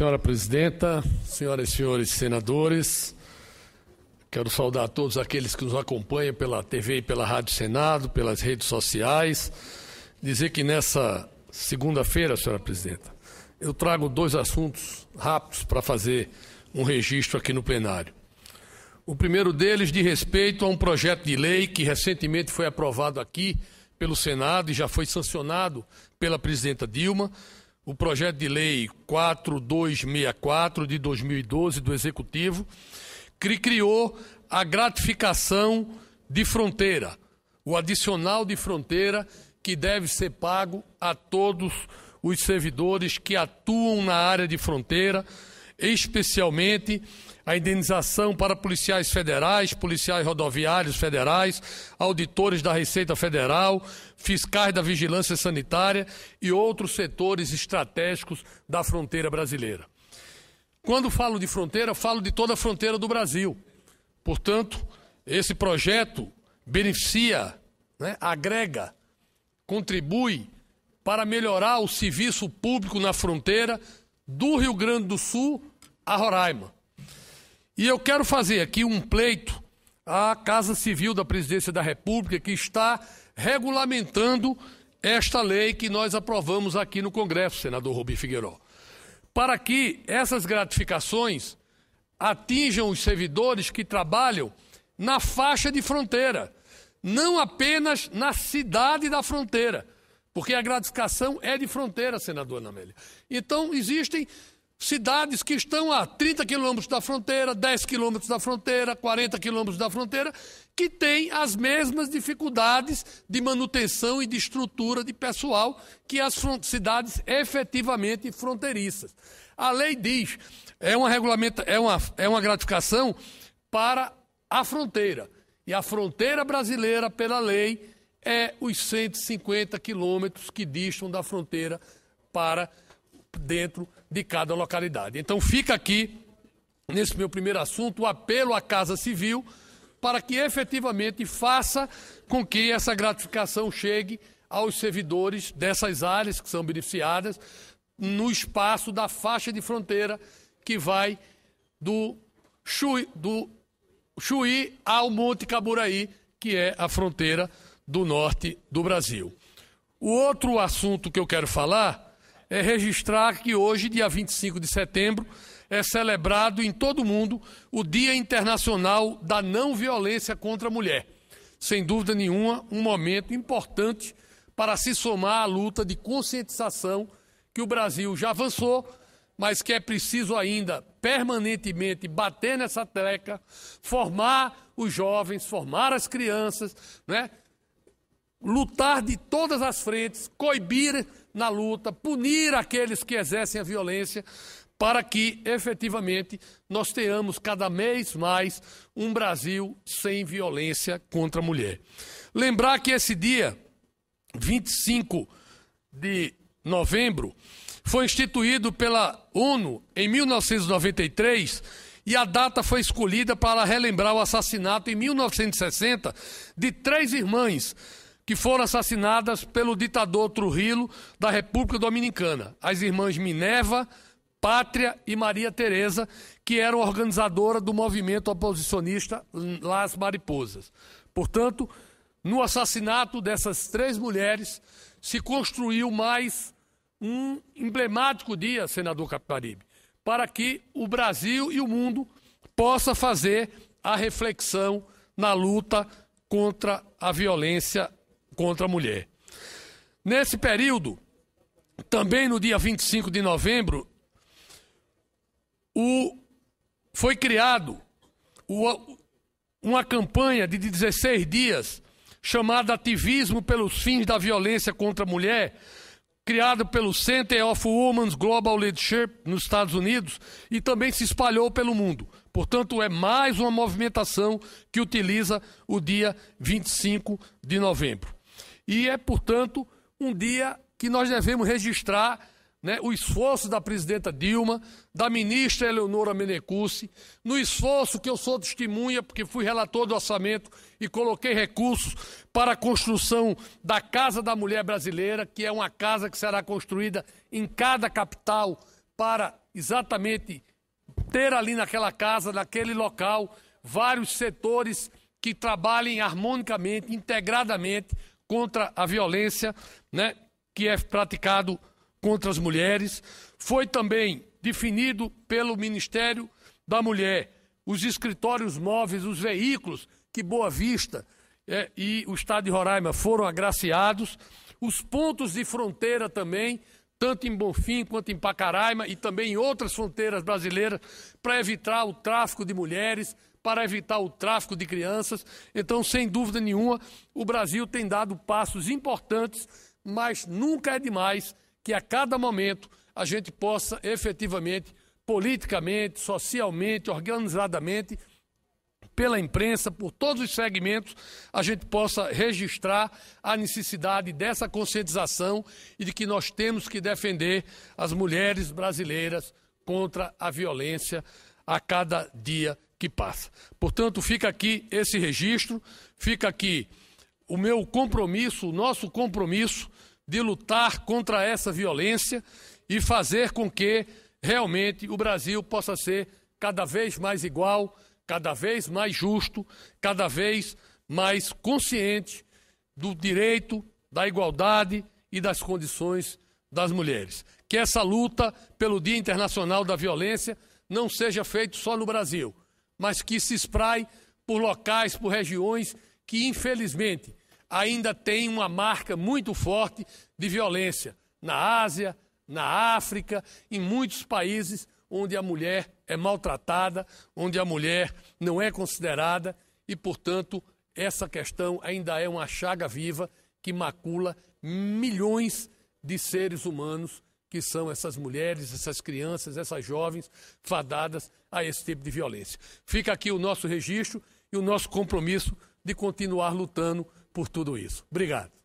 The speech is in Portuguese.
Senhora presidenta, senhoras e senhores senadores, quero saudar todos aqueles que nos acompanham pela TV e pela Rádio Senado, pelas redes sociais. Dizer que nessa segunda-feira, senhora presidenta, eu trago dois assuntos rápidos para fazer um registro aqui no plenário. O primeiro deles, de respeito a um projeto de lei que recentemente foi aprovado aqui pelo Senado e já foi sancionado pela presidenta Dilma o projeto de lei 4264 de 2012 do Executivo, criou a gratificação de fronteira, o adicional de fronteira que deve ser pago a todos os servidores que atuam na área de fronteira, especialmente a indenização para policiais federais, policiais rodoviários federais, auditores da Receita Federal, fiscais da Vigilância Sanitária e outros setores estratégicos da fronteira brasileira. Quando falo de fronteira, falo de toda a fronteira do Brasil. Portanto, esse projeto beneficia, né, agrega, contribui para melhorar o serviço público na fronteira do Rio Grande do Sul a Roraima. E eu quero fazer aqui um pleito à Casa Civil da Presidência da República, que está regulamentando esta lei que nós aprovamos aqui no Congresso, senador Rubem Figueiró. Para que essas gratificações atinjam os servidores que trabalham na faixa de fronteira, não apenas na cidade da fronteira, porque a gratificação é de fronteira, senador Ana Amélia. Então, existem cidades que estão a 30 quilômetros da fronteira, 10 quilômetros da fronteira, 40 quilômetros da fronteira, que têm as mesmas dificuldades de manutenção e de estrutura de pessoal que as cidades efetivamente fronteiriças. A lei diz, é uma, é uma, é uma gratificação para a fronteira. E a fronteira brasileira, pela lei, é os 150 quilômetros que distam da fronteira para a dentro de cada localidade. Então fica aqui, nesse meu primeiro assunto, o apelo à Casa Civil para que efetivamente faça com que essa gratificação chegue aos servidores dessas áreas que são beneficiadas no espaço da faixa de fronteira que vai do Chuí, do Chuí ao Monte Caburaí, que é a fronteira do norte do Brasil. O outro assunto que eu quero falar é registrar que hoje, dia 25 de setembro, é celebrado em todo o mundo o Dia Internacional da Não Violência contra a Mulher. Sem dúvida nenhuma, um momento importante para se somar à luta de conscientização que o Brasil já avançou, mas que é preciso ainda permanentemente bater nessa treca, formar os jovens, formar as crianças, né? lutar de todas as frentes, coibir na luta, punir aqueles que exercem a violência, para que efetivamente nós tenhamos cada mês mais um Brasil sem violência contra a mulher. Lembrar que esse dia, 25 de novembro, foi instituído pela ONU em 1993 e a data foi escolhida para relembrar o assassinato em 1960 de três irmãs que foram assassinadas pelo ditador Trujillo da República Dominicana, as irmãs Minerva, Pátria e Maria Tereza, que eram organizadoras do movimento oposicionista Las Mariposas. Portanto, no assassinato dessas três mulheres se construiu mais um emblemático dia, senador Caparibe, para que o Brasil e o mundo possa fazer a reflexão na luta contra a violência contra a mulher. Nesse período, também no dia 25 de novembro, o, foi criado o, uma campanha de 16 dias chamada Ativismo pelos Fins da Violência contra a Mulher, criado pelo Center of Women's Global Leadership nos Estados Unidos e também se espalhou pelo mundo. Portanto, é mais uma movimentação que utiliza o dia 25 de novembro. E é, portanto, um dia que nós devemos registrar né, o esforço da presidenta Dilma, da ministra Eleonora Menecucci, no esforço que eu sou testemunha, porque fui relator do orçamento e coloquei recursos para a construção da Casa da Mulher Brasileira, que é uma casa que será construída em cada capital para exatamente ter ali naquela casa, naquele local, vários setores que trabalhem harmonicamente, integradamente, contra a violência né, que é praticado contra as mulheres. Foi também definido pelo Ministério da Mulher os escritórios móveis, os veículos que Boa Vista é, e o Estado de Roraima foram agraciados, os pontos de fronteira também, tanto em Bonfim quanto em Pacaraima e também em outras fronteiras brasileiras, para evitar o tráfico de mulheres, para evitar o tráfico de crianças. Então, sem dúvida nenhuma, o Brasil tem dado passos importantes, mas nunca é demais que a cada momento a gente possa efetivamente, politicamente, socialmente, organizadamente, pela imprensa, por todos os segmentos, a gente possa registrar a necessidade dessa conscientização e de que nós temos que defender as mulheres brasileiras contra a violência a cada dia que passa. Portanto, fica aqui esse registro, fica aqui o meu compromisso, o nosso compromisso de lutar contra essa violência e fazer com que realmente o Brasil possa ser cada vez mais igual, cada vez mais justo, cada vez mais consciente do direito, da igualdade e das condições das mulheres. Que essa luta pelo Dia Internacional da Violência não seja feito só no Brasil, mas que se espraie por locais, por regiões que, infelizmente, ainda têm uma marca muito forte de violência na Ásia, na África, em muitos países onde a mulher é maltratada, onde a mulher não é considerada e, portanto, essa questão ainda é uma chaga viva que macula milhões de seres humanos que são essas mulheres, essas crianças, essas jovens fadadas a esse tipo de violência. Fica aqui o nosso registro e o nosso compromisso de continuar lutando por tudo isso. Obrigado.